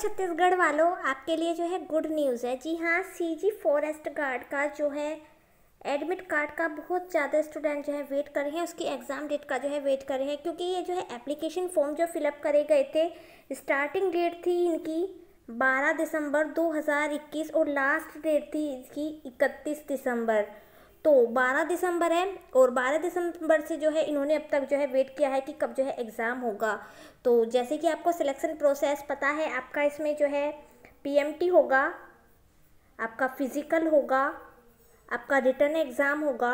छत्तीसगढ़ वालों आपके लिए जो है गुड न्यूज़ है जी हाँ सी जी फॉरेस्ट गार्ड का जो है एडमिट कार्ड का बहुत ज़्यादा स्टूडेंट जो है वेट कर रहे हैं उसकी एग्ज़ाम डेट का जो है वेट कर रहे हैं क्योंकि ये जो है एप्लीकेशन फॉर्म जो फिलअप करे गए थे स्टार्टिंग डेट थी इनकी 12 दिसंबर 2021 और लास्ट डेट थी इसकी 31 दिसंबर तो 12 दिसंबर है और 12 दिसंबर से जो है इन्होंने अब तक जो है वेट किया है कि कब जो है एग्ज़ाम होगा तो जैसे कि आपको सिलेक्शन प्रोसेस पता है आपका इसमें जो है पीएमटी होगा आपका फिज़िकल होगा आपका रिटर्न एग्ज़ाम होगा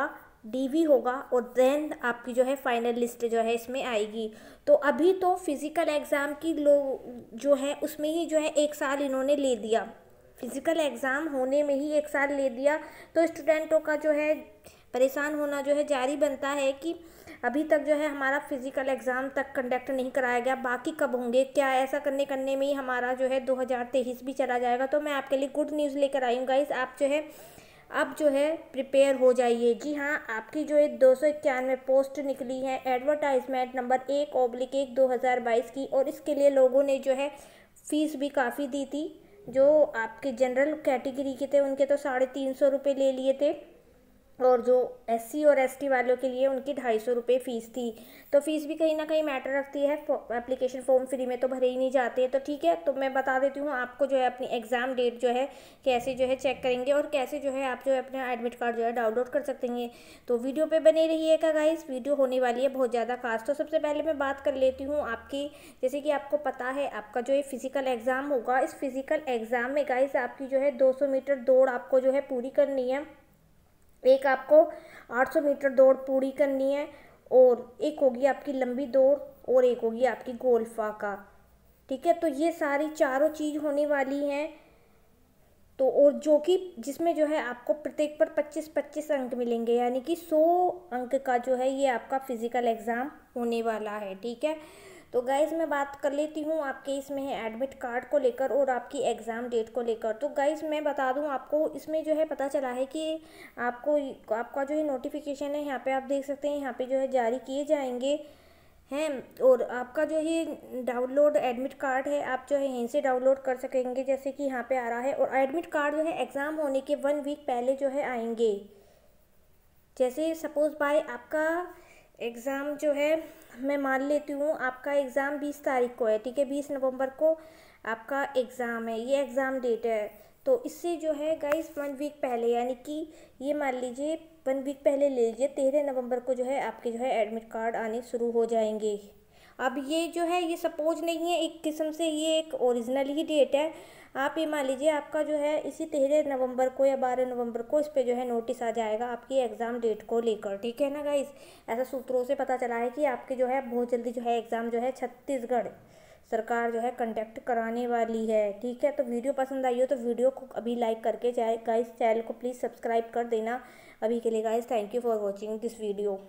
डीवी होगा और देन आपकी जो है फाइनल लिस्ट जो है इसमें आएगी तो अभी तो फिज़िकल एग्ज़ाम की लोग जो है उसमें ही जो है एक साल इन्होंने ले दिया फिज़िकल एग्ज़ाम होने में ही एक साल ले दिया तो स्टूडेंटों का जो है परेशान होना जो है जारी बनता है कि अभी तक जो है हमारा फिज़िकल एग्ज़ाम तक कंडक्ट नहीं कराया गया बाकी कब होंगे क्या ऐसा करने करने में ही हमारा जो है 2023 भी चला जाएगा तो मैं आपके लिए गुड न्यूज़ लेकर आई हूँ गाइस आप जो है अब जो है प्रिपेयर हो जाइए जी हाँ आपकी जो है दो सौ इक्यानवे पोस्ट निकली है एडवर्टाइजमेंट नंबर एक ओब्लिक एक दो हज़ार बाईस की और इसके लिए लोगों ने जो है फ़ीस भी काफ़ी दी थी जो आपके जनरल कैटेगरी के थे उनके तो साढ़े तीन सौ रुपये ले लिए थे और जो एस सी और एस टी वालों के लिए उनकी ढाई सौ रुपये फ़ीस थी तो फीस भी कहीं ना कहीं मैटर रखती है एप्लीकेशन फॉर्म फ्री में तो भरे ही नहीं जाते तो ठीक है तो मैं बता देती हूँ आपको जो है अपनी एग्ज़ाम डेट जो है कैसे जो है चेक करेंगे और कैसे जो है आप जो है अपना एडमिट कार्ड जो है डाउनलोड कर सकते हैं तो वीडियो पर बने रहिएगा गाइस वीडियो होने वाली है बहुत ज़्यादा फास्ट तो सबसे पहले मैं बात कर लेती हूँ आपकी जैसे कि आपको पता है आपका जो ये फिज़िकल एग्ज़ाम होगा इस फिज़िकल एग्ज़ाम में गाइस आपकी जो है दो मीटर दौड़ आपको जो है पूरी करनी है एक आपको 800 मीटर दौड़ पूरी करनी है और एक होगी आपकी लंबी दौड़ और एक होगी आपकी गोल्फा का ठीक है तो ये सारी चारों चीज़ होने वाली हैं तो और जो कि जिसमें जो है आपको प्रत्येक पर 25-25 अंक मिलेंगे यानी कि 100 अंक का जो है ये आपका फिज़िकल एग्ज़ाम होने वाला है ठीक है तो गाइज़ मैं बात कर लेती हूँ आपके इसमें है एडमिट कार्ड को लेकर और आपकी एग्ज़ाम डेट को लेकर तो गाइज़ मैं बता दूँ आपको इसमें जो है पता चला है कि आपको आपका जो है नोटिफिकेशन है यहाँ पे आप देख सकते हैं यहाँ पे जो है जारी किए जाएंगे हैं और आपका जो है डाउनलोड एडमिट कार्ड है आप जो है यहीं से डाउनलोड कर सकेंगे जैसे कि यहाँ पर आ रहा है और एडमिट कार्ड जो है एग्ज़ाम होने के वन वीक पहले जो है आएंगे जैसे सपोज़ बाय आपका एग्ज़ाम जो है मैं मान लेती हूँ आपका एग्ज़ाम बीस तारीख को है ठीक है बीस नवंबर को आपका एग्ज़ाम है ये एग्ज़ाम डेट है तो इससे जो है गाइस वन वीक पहले यानी कि ये मान लीजिए वन वीक पहले ले लीजिए तेरह नवंबर को जो है आपके जो है एडमिट कार्ड आने शुरू हो जाएंगे अब ये जो है ये सपोज नहीं है एक किस्म से ये एक ओरिजिनल ही डेट है आप ये मान लीजिए आपका जो है इसी तेरह नवंबर को या बारह नवंबर को इस पर जो है नोटिस आ जाएगा आपकी एग्ज़ाम डेट को लेकर ठीक है ना गाइस ऐसा सूत्रों से पता चला है कि आपके जो है बहुत जल्दी जो है एग्ज़ाम जो है छत्तीसगढ़ सरकार जो है कंडक्ट कराने वाली है ठीक है तो वीडियो पसंद आई हो तो वीडियो को अभी लाइक करके गाइस चैनल को प्लीज़ सब्सक्राइब कर देना अभी के लिए guys thank you for watching this video